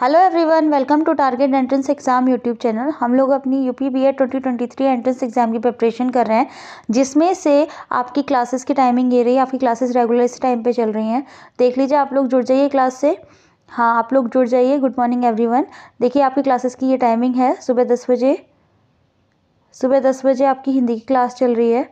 hello everyone welcome to target entrance exam YouTube channel हम लोग अपनी U P B Ed twenty twenty three entrance exam की preparation कर रहे हैं जिसमें से आपकी क्लासेस की टाइमिंग ये रही आपकी क्लासेस रेगुलर इस टाइम पे चल रही हैं देख लीजिए आप लोग जुड़ जाइए क्लास से हाँ आप लोग जुड़ जाइए गुड मॉर्निंग एवरी देखिए आपकी क्लासेस की ये टाइमिंग है सुबह दस बजे सुबह दस बजे आपकी हिंदी की क्लास चल रही है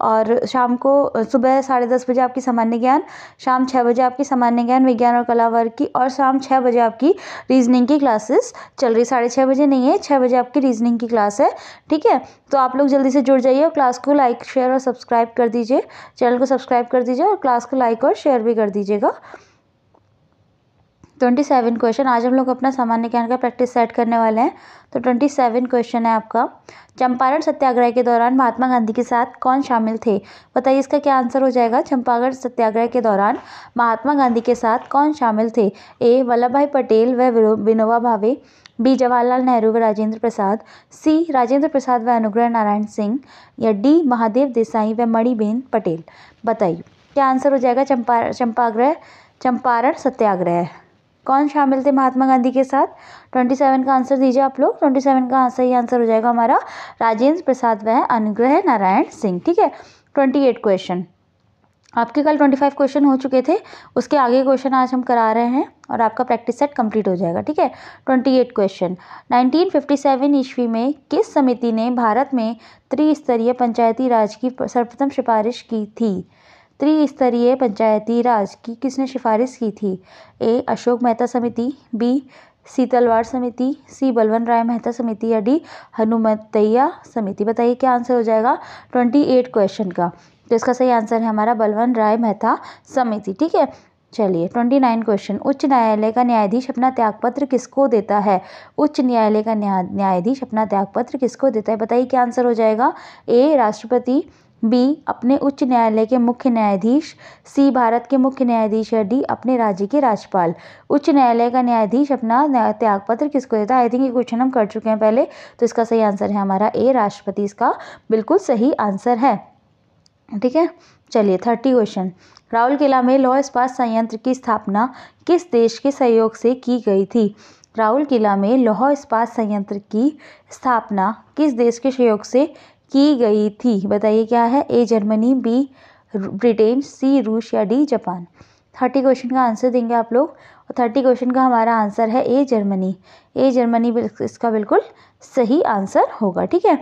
और शाम को सुबह साढ़े दस बजे आपकी सामान्य ज्ञान शाम छः बजे आपकी सामान्य ज्ञान विज्ञान और कला वर्ग की और शाम छः बजे आपकी रीजनिंग की क्लासेस चल रही साढ़े छः बजे नहीं है छः बजे आपकी रीजनिंग की क्लास है ठीक है तो आप लोग जल्दी से जुड़ जाइए और क्लास को लाइक शेयर और सब्सक्राइब कर दीजिए चैनल को सब्सक्राइब कर दीजिए और क्लास को लाइक और शेयर भी कर दीजिएगा ट्वेंटी सेवन क्वेश्चन आज हम लोग अपना सामान्य ज्ञान का प्रैक्टिस सेट करने वाले हैं तो ट्वेंटी सेवन क्वेश्चन है आपका चंपारण सत्याग्रह के दौरान महात्मा गांधी के साथ कौन शामिल थे बताइए इसका क्या आंसर हो जाएगा चंपारण सत्याग्रह के दौरान महात्मा गांधी के साथ कौन शामिल थे ए वल्लभ भाई पटेल व विनोबा भावे बी जवाहरलाल नेहरू व राजेंद्र प्रसाद सी राजेंद्र प्रसाद व अनुग्रह नारायण सिंह या डी महादेव देसाई व मणिबेन पटेल बताइए क्या आंसर हो जाएगा चंपा चंपाग्रह चंपारण सत्याग्रह कौन शामिल थे महात्मा गांधी के साथ ट्वेंटी सेवन का आंसर दीजिए आप लोग ट्वेंटी सेवन का सही आंसर हो जाएगा हमारा राजेंद्र प्रसाद वह अनुग्रह नारायण सिंह ठीक है ट्वेंटी एट क्वेश्चन आपके कल ट्वेंटी फाइव क्वेश्चन हो चुके थे उसके आगे क्वेश्चन आज हम करा रहे हैं और आपका प्रैक्टिस सेट कंप्लीट हो जाएगा ठीक है twenty eight question nineteen fifty seven ईस्वी में किस समिति ने भारत में त्रिस्तरीय पंचायती राज की सर्वप्रथम सिफारिश की थी त्रिस्तरीय पंचायती राज की किसने सिफारिश की थी ए अशोक मेहता समिति बी सीतलवार समिति सी बलवन राय मेहता समिति या डी हनुमतैया समिति बताइए क्या आंसर हो जाएगा ट्वेंटी एट क्वेश्चन का तो इसका सही आंसर है हमारा बलवन राय मेहता समिति ठीक है चलिए ट्वेंटी नाइन क्वेश्चन उच्च न्यायालय का न्यायाधीश अपना त्यागपत्र किसको देता है उच्च न्यायालय का न्यायाधीश अपना त्यागपत्र किसको देता है बताइए क्या आंसर हो जाएगा ए राष्ट्रपति बी अपने उच्च न्यायालय के मुख्य न्यायाधीश सी भारत के मुख्य न्यायाधीश या डी अपने राज्य के राज्यपाल उच्च न्यायालय का न्यायाधीश अपना त्यागपत्र किसको देता है आई थिंक ये क्वेश्चन हम कर चुके हैं पहले तो इसका सही आंसर है हमारा ए राष्ट्रपति इसका बिल्कुल सही आंसर है ठीक है चलिए थर्टी क्वेश्चन राहुल किला में लौह इस्पात संयंत्र की स्थापना किस देश के सहयोग से की गई थी राहुल किला में लौह इस्पात संयंत्र की स्थापना किस देश के सहयोग से की गई थी बताइए क्या है A Germany B Britain C रूस या डी जापान थर्टी क्वेश्चन का आंसर देंगे आप लोग और थर्टी क्वेश्चन का हमारा आंसर है ए जर्मनी ए जर्मनी इसका बिल्कुल सही आंसर होगा ठीक है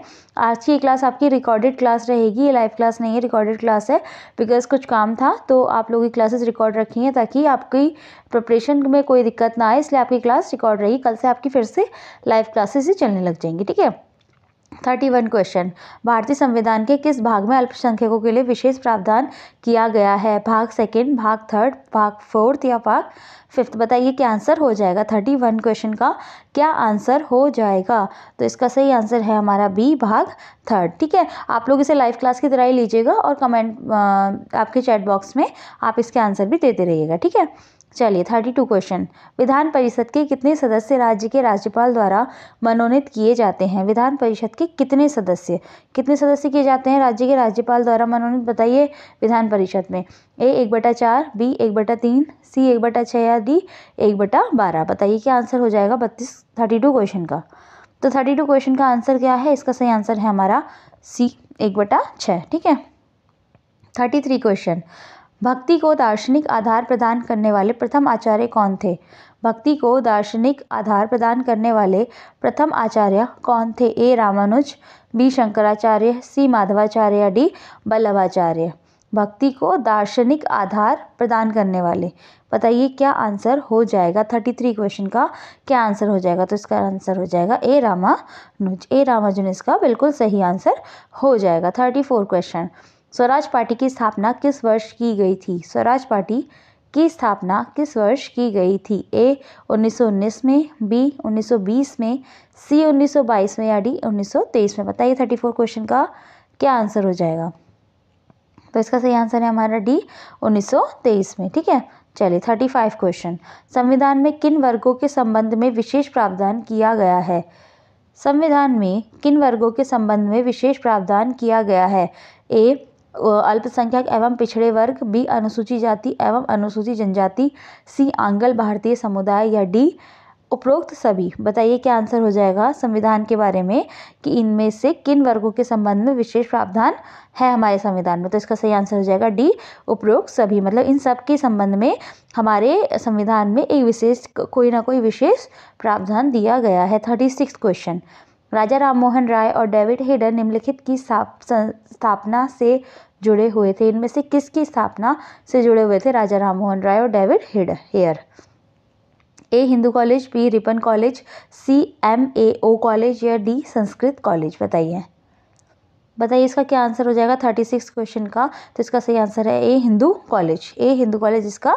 आज की क्लास आपकी रिकॉर्डेड क्लास रहेगी ये लाइव क्लास नहीं है रिकॉर्डेड क्लास है बिकॉज कुछ काम था तो आप लोगों की क्लासेस रिकॉर्ड रखी हैं ताकि आपकी प्रिपरेशन में कोई दिक्कत ना आए इसलिए आपकी क्लास रिकॉर्ड रही कल से आपकी फिर से लाइव क्लासेस ही चलने लग जाएंगी ठीक है थर्टी वन क्वेश्चन भारतीय संविधान के किस भाग में अल्पसंख्यकों के लिए विशेष प्रावधान किया गया है भाग सेकंड भाग थर्ड भाग फोर्थ या भाग फिफ्थ बताइए क्या आंसर हो जाएगा थर्टी वन क्वेश्चन का क्या आंसर हो जाएगा तो इसका सही आंसर है हमारा बी भाग थर्ड ठीक है आप लोग इसे लाइव क्लास की तरह ही लीजिएगा और कमेंट आपके चैट बॉक्स में आप इसके आंसर भी देते रहिएगा ठीक है चलिए थर्टी टू क्वेश्चन विधान परिषद के कितने सदस्य राज्य के राज्यपाल द्वारा मनोनीत किए जाते हैं विधान परिषद के कितने सदस्य कितने सदस्य किए जाते हैं राज्य के राज्यपाल द्वारा मनोनीत बताइए विधान परिषद में ए एक बटा चार बी एक बटा तीन सी एक बटा छः या डी एक बटा बारह बताइए क्या आंसर हो जाएगा बत्तीस थर्टी टू क्वेश्चन का तो थर्टी टू क्वेश्चन का आंसर क्या है इसका सही आंसर है हमारा सी एक बटा छः ठीक है थर्टी थ्री क्वेश्चन भक्ति को दार्शनिक आधार प्रदान करने वाले प्रथम आचार्य कौन थे भक्ति को दार्शनिक आधार प्रदान करने वाले प्रथम आचार्य कौन थे A Ramanuj B Shankaracharya C Madhvacharya D Vallabhacharya भक्ति को दार्शनिक आधार प्रदान करने वाले बताइए क्या आंसर हो जाएगा थर्टी थ्री क्वेश्चन का क्या आंसर हो जाएगा तो इसका आंसर हो जाएगा ए रामानुज ए रामानुज इसका बिल्कुल सही आंसर हो जाएगा thirty four question Swaraj party की स्थापना किस वर्ष की गई थी स्वराज पार्टी की स्थापना किस वर्ष की गई थी ए 1919 में बी 1920 में सी 1922 में या डी 1923 में बताइए 34 क्वेश्चन का क्या आंसर हो जाएगा तो इसका सही आंसर है हमारा डी 1923 में ठीक है चलिए 35 क्वेश्चन संविधान में किन वर्गों के संबंध में विशेष प्रावधान किया गया है संविधान में किन वर्गों के संबंध में विशेष प्रावधान किया गया है ए अल्पसंख्यक एवं पिछड़े वर्ग बी अनुसूचित जाति एवं अनुसूचित जनजाति सी आंगल भारतीय समुदाय या डी उपरोक्त सभी बताइए क्या आंसर हो जाएगा संविधान के बारे में कि इनमें से किन वर्गों के संबंध में विशेष प्रावधान है हमारे संविधान में तो इसका सही आंसर हो जाएगा डी उपरोक्त सभी मतलब इन सब के संबंध में हमारे संविधान में एक विशेष कोई ना कोई विशेष प्रावधान दिया गया है thirty six question Raja Rammohan Roy और डेविड हेडर निम्नलिखित की स्थापना से जुड़े हुए थे इनमें से किसकी स्थापना से जुड़े हुए थे राजा राम मोहन राय और डेविड हिड Hare A Hindu college B Ripon college C M A O college या डी संस्कृत कॉलेज बताइए बताइए इसका क्या आंसर हो जाएगा थर्टी सिक्स क्वेश्चन का तो इसका सही आंसर है A Hindu college A Hindu college इसका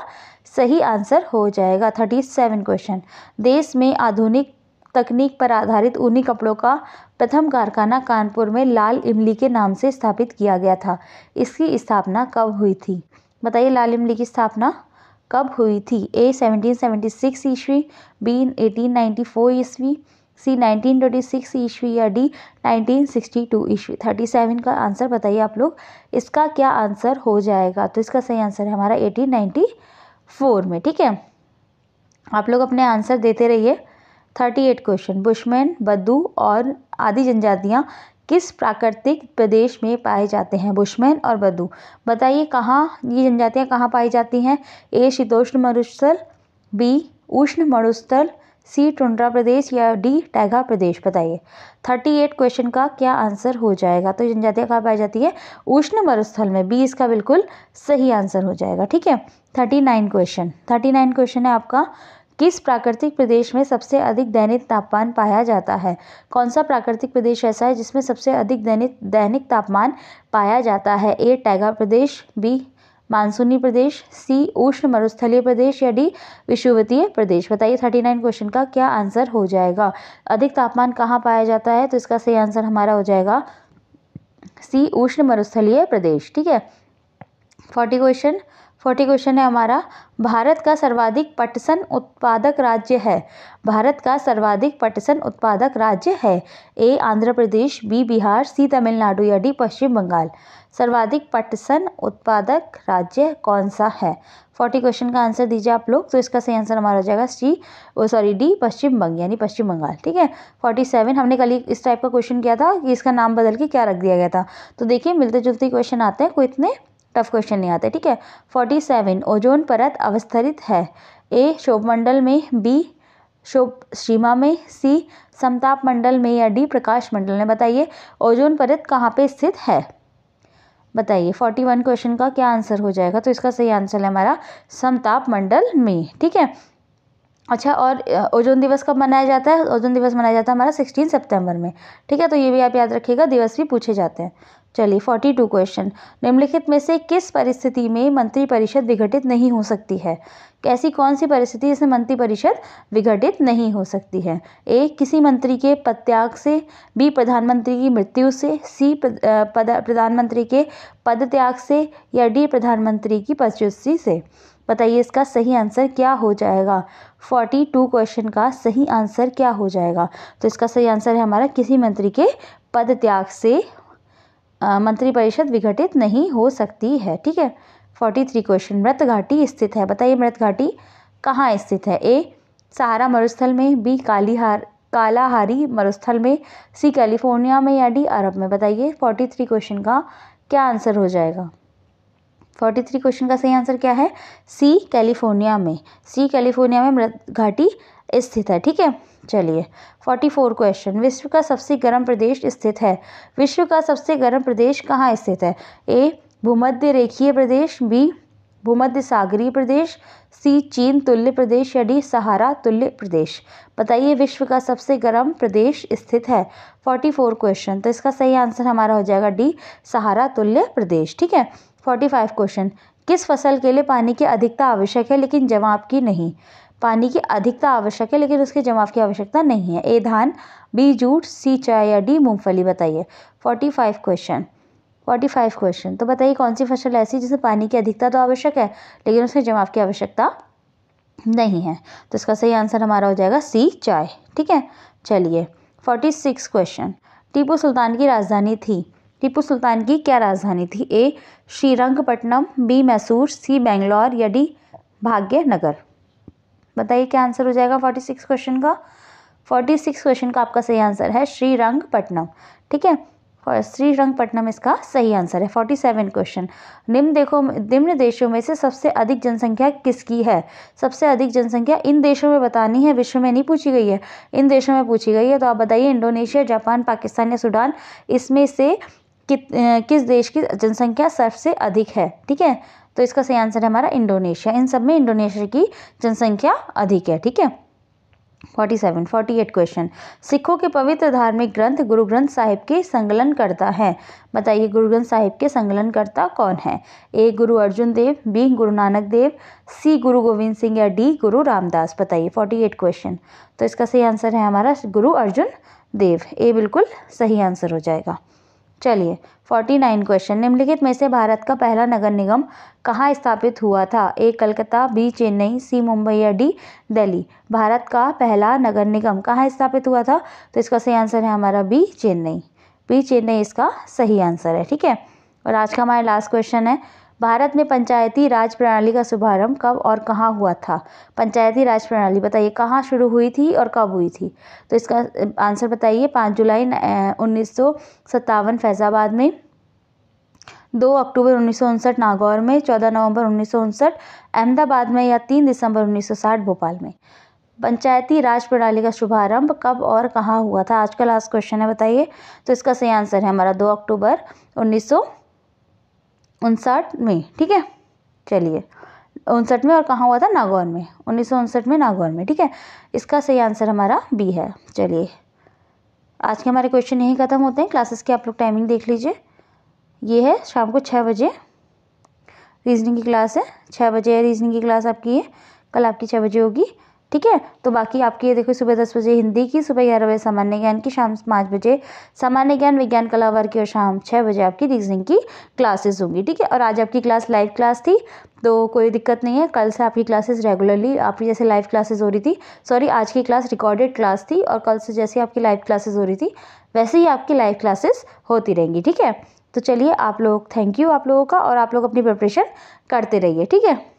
सही आंसर हो जाएगा थर्टी सेवन क्वेश्चन देश में आधुनिक तकनीक पर आधारित ऊनी कपड़ों का प्रथम कारखाना कानपुर में लाल इमली के नाम से स्थापित किया गया था इसकी स्थापना कब हुई थी बताइए लाल इमली की स्थापना कब हुई थी ए सेवनटीन सेवेंटी सिक्स ईस्वी बी एटीन नाइन्टी फोर ईस्वी सी नाइनटीन ट्वेंटी सिक्स ईस्वी या डी नाइनटीन सिक्सटी टू ईस्वी थर्टी सेवन का आंसर बताइए आप लोग इसका क्या आंसर हो जाएगा तो इसका सही आंसर है हमारा एटीन नाइन्टी फोर में ठीक है आप लोग अपने आंसर देते रहिए थर्टी एट क्वेश्चन बुशमैन बद्दू और आदि जनजातियाँ किस प्राकृतिक प्रदेश में पाए जाते हैं बुशमैन और बद्दू बताइए कहाँ ये जनजातियाँ कहाँ पाई जाती हैं ए शीतोष्ण मरुस्थल बी उष्ण मरुस्थल सी टुंड्रा प्रदेश या डी टैगा प्रदेश बताइए थर्टी एट क्वेश्चन का क्या आंसर हो जाएगा तो जनजातियाँ कहाँ पाई जाती है उष्ण मरुस्थल में बी इसका बिल्कुल सही आंसर हो जाएगा ठीक है thirty nine question thirty nine question है आपका किस प्राकृतिक प्रदेश में सबसे अधिक दैनिक तापमान पाया जाता है कौन सा प्राकृतिक प्रदेश ऐसा है जिसमें सबसे अधिक दैनिक दैनिक तापमान पाया जाता है ए टैगा प्रदेश बी मानसूनी प्रदेश सी उष्ण मरुस्थलीय प्रदेश या डी विषुवतीय प्रदेश बताइए थर्टी नाइन क्वेश्चन का क्या आंसर हो जाएगा अधिक तापमान कहाँ पाया जाता है तो इसका सही आंसर हमारा हो जाएगा सी उष्ण मरुस्थलीय प्रदेश ठीक है फोर्टी क्वेश्चन फोर्टी क्वेश्चन है हमारा भारत का सर्वाधिक पटसन उत्पादक राज्य है भारत का सर्वाधिक पटसन उत्पादक राज्य है A Andhra Pradesh B Bihar C Tamil Nadu या डी पश्चिम बंगाल सर्वाधिक पटसन उत्पादक राज्य कौन सा है फोर्टी क्वेश्चन का आंसर दीजिए आप लोग तो इसका सही आंसर हमारा हो जाएगा सी ओ सॉरी डी पश्चिम बंग यानी पश्चिम बंगाल ठीक है फोर्टी सेवन हमने कल इस टाइप का क्वेश्चन किया था कि इसका नाम बदल के क्या रख दिया गया था तो देखिए मिलते जुलते क्वेश्चन आते हैं कोई इतने टफ क्वेश्चन नहीं आते ठीक है फोर्टी सेवन ओजोन परत अवस्थरित है ए शोभमंडल में बी शोभ सीमा में सी समताप मंडल में या डी प्रकाश मंडल में बताइए ओजोन परत कहाँ पे स्थित है बताइए फोर्टी वन क्वेश्चन का क्या आंसर हो जाएगा तो इसका सही आंसर है हमारा समताप मंडल में ठीक है अच्छा और ओजोन दिवस कब मनाया जाता है ओजोन दिवस मनाया जाता है हमारा सिक्सटीन सितंबर में ठीक है तो ये भी आप याद रखिएगा दिवस भी पूछे जाते हैं चलिए फोर्टी टू क्वेश्चन निम्नलिखित में से किस परिस्थिति में मंत्रिपरिषद विघटित नहीं हो सकती है कैसी कौन सी परिस्थिति इसमें मंत्रिपरिषद विघटित नहीं हो सकती है ए किसी मंत्री के पदत्याग से बी प्रधानमंत्री की मृत्यु से सी प्रधानमंत्री के पदत्याग से या डी प्रधानमंत्री की पदच्युति से बताइए इसका सही आंसर क्या हो जाएगा फोर्टी टू क्वेश्चन का सही आंसर क्या हो जाएगा तो इसका सही आंसर है हमारा किसी मंत्री के पद त्याग से मंत्रिपरिषद विघटित नहीं हो सकती है ठीक है फोर्टी थ्री क्वेश्चन मृत घाटी स्थित है बताइए मृत घाटी कहाँ स्थित है ए सहारा मरुस्थल में बी कालीहार कालाहारी मरुस्थल में सी कैलिफोर्निया में या डी अरब में बताइए फोर्टी थ्री क्वेश्चन का क्या आंसर हो जाएगा फोर्टी थ्री क्वेश्चन का सही आंसर क्या है सी कैलिफोर्निया में सी कैलिफोर्निया में मृत घाटी स्थित है ठीक है चलिए फोर्टी फोर क्वेश्चन विश्व का सबसे गर्म प्रदेश स्थित है विश्व का सबसे गर्म प्रदेश कहाँ स्थित है ए भूमध्य रेखीय प्रदेश बी भूमध्य सागरीय प्रदेश सी चीन तुल्य प्रदेश या डी सहारा तुल्य प्रदेश बताइए विश्व का सबसे गर्म प्रदेश स्थित है फोर्टी फोर क्वेश्चन तो इसका सही आंसर हमारा हो जाएगा डी सहारा तुल्य प्रदेश ठीक है फोर्टी फाइव क्वेश्चन किस फसल के लिए पानी की अधिकता आवश्यक है लेकिन जवाब की नहीं पानी की अधिकता आवश्यक है लेकिन उसके जवाब की आवश्यकता नहीं है ए धान बी जूट सी चाय या डी मूंगफली बताइए forty five question forty five question तो बताइए कौन सी फसल ऐसी जिसमें पानी की अधिकता तो आवश्यक है लेकिन उसके जवाब की आवश्यकता नहीं है तो इसका सही आंसर हमारा हो जाएगा सी चाय ठीक है चलिए forty six question Tipu Sultan की राजधानी थी टीपू सुल्तान की क्या राजधानी थी A Srirangapatnam B Mysore C Bangalore या डी भाग्यनगर बताइए क्या आंसर हो जाएगा फोर्टी सिक्स क्वेश्चन का फोर्टी सिक्स क्वेश्चन का आपका सही आंसर है श्रीरंगपट्टनम ठीक है श्रीरंगपट्टनम इसका सही आंसर है फोर्टी सेवन क्वेश्चन निम्न देखो निम्न देशों में से सबसे अधिक जनसंख्या किसकी है सबसे अधिक जनसंख्या इन देशों में बतानी है विश्व में नहीं पूछी गई है इन देशों में पूछी गई है तो आप बताइए इंडोनेशिया जापान पाकिस्तान या सूडान इसमें से कित किस देश की जनसंख्या सबसे अधिक है ठीक है तो इसका सही आंसर है हमारा इंडोनेशिया इन सब में इंडोनेशिया की जनसंख्या अधिक है ठीक है forty seven forty eight question सिखों के पवित्र धार्मिक ग्रंथ गुरु ग्रंथ साहिब के संकलन करता है बताइए गुरु ग्रंथ साहिब के संकलन करता कौन है ए गुरु अर्जुन देव बी गुरु नानक देव सी गुरु गोविंद सिंह या डी गुरु रामदास बताइए फोर्टी एट क्वेश्चन तो इसका सही आंसर है हमारा गुरु अर्जुन देव ए बिल्कुल सही आंसर हो जाएगा चलिए फोर्टी नाइन क्वेश्चन निम्नलिखित में से भारत का पहला नगर निगम कहाँ स्थापित हुआ था A Calcutta B Chennai C Mumbai या डी दिल्ली भारत का पहला नगर निगम कहाँ स्थापित हुआ था तो इसका सही आंसर है हमारा बी चेन्नई बी चेन्नई इसका सही आंसर है ठीक है और आज का हमारा लास्ट क्वेश्चन है भारत में पंचायती राज प्रणाली का शुभारंभ कब और कहाँ हुआ था पंचायती राज प्रणाली बताइए कहाँ शुरू हुई थी और कब हुई थी तो इसका आंसर बताइए पाँच जुलाई उन्नीस सौ सत्तावन फैज़ाबाद में दो अक्टूबर उन्नीस नागौर में चौदह नवंबर उन्नीस अहमदाबाद में या तीन दिसंबर 1960 भोपाल में पंचायती राज प्रणाली का शुभारंभ कब और कहाँ हुआ था आज का लास्ट क्वेश्चन है बताइए तो इसका सही आंसर है हमारा दो अक्टूबर उन्नीस उनसठ में ठीक है चलिए उनसठ में और कहाँ हुआ था नागौर में उन्नीस में नागौर में ठीक है इसका सही आंसर हमारा बी है चलिए आज के हमारे क्वेश्चन यहीं ख़त्म होते हैं क्लासेस की आप लोग टाइमिंग देख लीजिए ये है शाम को छः बजे रीजनिंग की क्लास है छः बजे रीजनिंग की क्लास आपकी है कल आपकी छः बजे होगी ठीक है तो बाकी आपकी ये देखो सुबह दस बजे हिंदी की सुबह ग्यारह बजे सामान्य ज्ञान की शाम पाँच बजे सामान्य ज्ञान विज्ञान कला वर्ग की और शाम छः बजे आपकी रीजनिंग की क्लासेस होंगी ठीक है और आज आपकी क्लास लाइव क्लास थी तो कोई दिक्कत नहीं है कल से आपकी क्लासेस रेगुलरली आपकी जैसे लाइव क्लासेज हो रही थी सॉरी आज की क्लास रिकॉर्डेड क्लास थी और कल से जैसे आपकी लाइव क्लासेज हो रही थी वैसे ही आपकी लाइव क्लासेस होती रहेंगी ठीक है तो चलिए आप लोग थैंक यू आप लोगों का और आप लोग अपनी प्रिपरेशन करते रहिए ठीक है